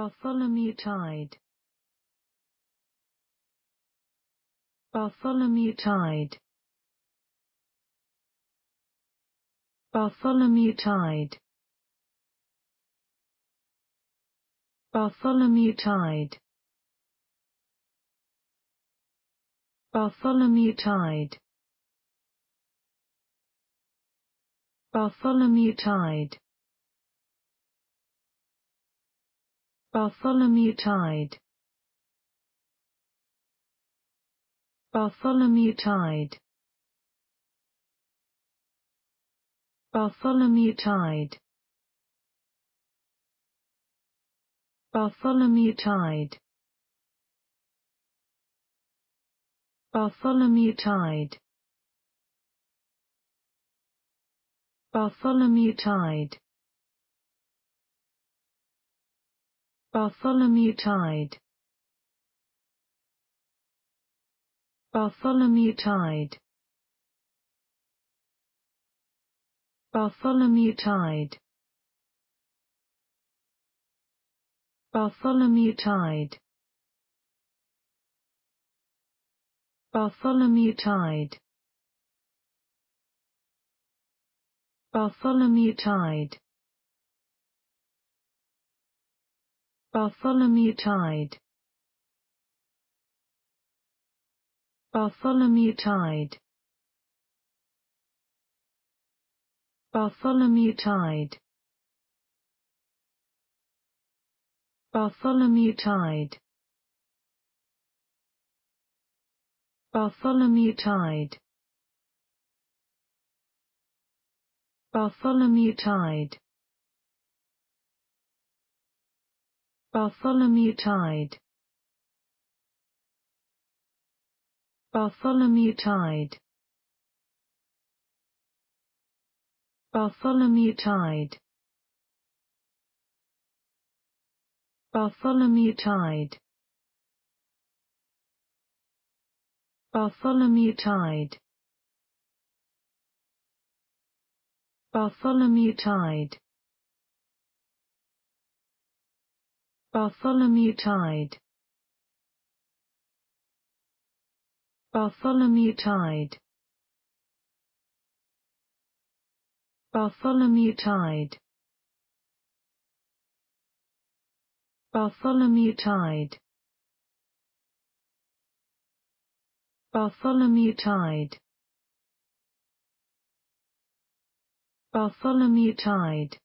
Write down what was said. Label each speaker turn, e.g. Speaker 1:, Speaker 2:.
Speaker 1: Bartholomew Tide Bartholomew Tide Bartholomew Tide Bartholomew Tide Bartholomew Tide Bartholomew Tide Bartholomew Tide Bartholomew Tide Bartholomew Tide Bartholomew Tide Bartholomew Tide Bartholomew Tide Bartholomew Tide Bartholomew Tide Bartholomew Tide Bartholomew Tide Bartholomew Tide Bartholomew Tide Bartholomew Tide Bartholomew Tide Bartholomew Tide Bartholomew Tide Bartholomew Tide Bartholomew Tide Bartholomew Tide Bartholomew Tide Bartholomew Tide Bartholomew Tide Bartholomew Tide Bartholomew Tide Bartholomew Tide Bartholomew Tide Bartholomew Tide Bartholomew Tide Bartholomew Tide Bartholomew Tide